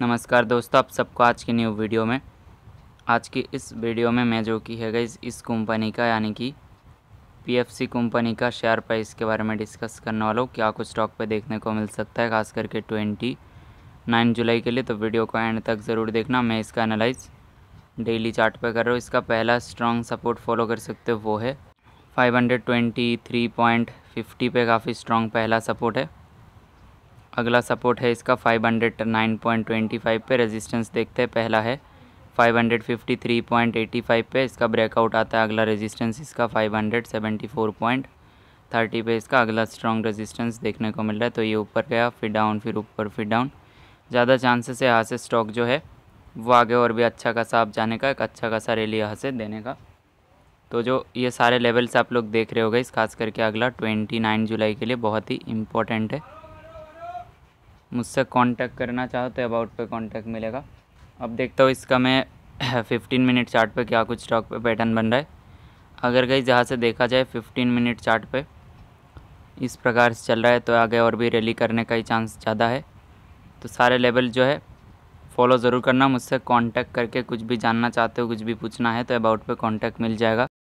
नमस्कार दोस्तों आप सबको आज की न्यू वीडियो में आज की इस वीडियो में मैं जो की है गई इस कंपनी का यानी कि पीएफसी कंपनी का शेयर प्राइस के बारे में डिस्कस करने वाला हूँ क्या कुछ स्टॉक पे देखने को मिल सकता है खास करके ट्वेंटी नाइन जुलाई के लिए तो वीडियो को एंड तक ज़रूर देखना मैं इसका एनालाइज डेली चार्ट पे कर रहा हूँ इसका पहला स्ट्रॉन्ग सपोर्ट फॉलो कर सकते हो वो है फाइव पे काफ़ी स्ट्रॉन्ग पहला सपोर्ट है अगला सपोर्ट है इसका 509.25 पे रेजिस्टेंस देखते हैं पहला है 553.85 पे इसका ब्रेकआउट आता है अगला रेजिस्टेंस इसका 574.30 पे इसका अगला स्ट्रॉन्ग रेजिस्टेंस देखने को मिल रहा है तो ये ऊपर गया फिर डाउन फिर ऊपर फिर डाउन ज़्यादा चांसेस है यहाँ से स्टॉक जो है वो आगे और भी अच्छा खासा आप जाने का एक अच्छा खासा रैली यहाँ से देने का तो जो ये सारे लेवल्स आप लोग देख रहे हो गए इस खास करके अगला 29 जुलाई के लिए बहुत ही इम्पोर्टेंट है मुझसे कांटेक्ट करना चाहो तो अबाउट पे कांटेक्ट मिलेगा अब देखता हूँ इसका मैं फिफ्टीन मिनट चार्ट पे क्या कुछ स्टॉक पे पैटर्न बन रहा है अगर कहीं जहाँ से देखा जाए फिफ्टीन मिनट चार्ट पे इस प्रकार से चल रहा है तो आगे और भी रैली करने का ही चांस ज़्यादा है तो सारे लेवल जो है फॉलो ज़रूर करना मुझसे कॉन्टैक्ट करके कुछ भी जानना चाहते हो कुछ भी पूछना है तो अबाउट पर कॉन्टैक्ट मिल जाएगा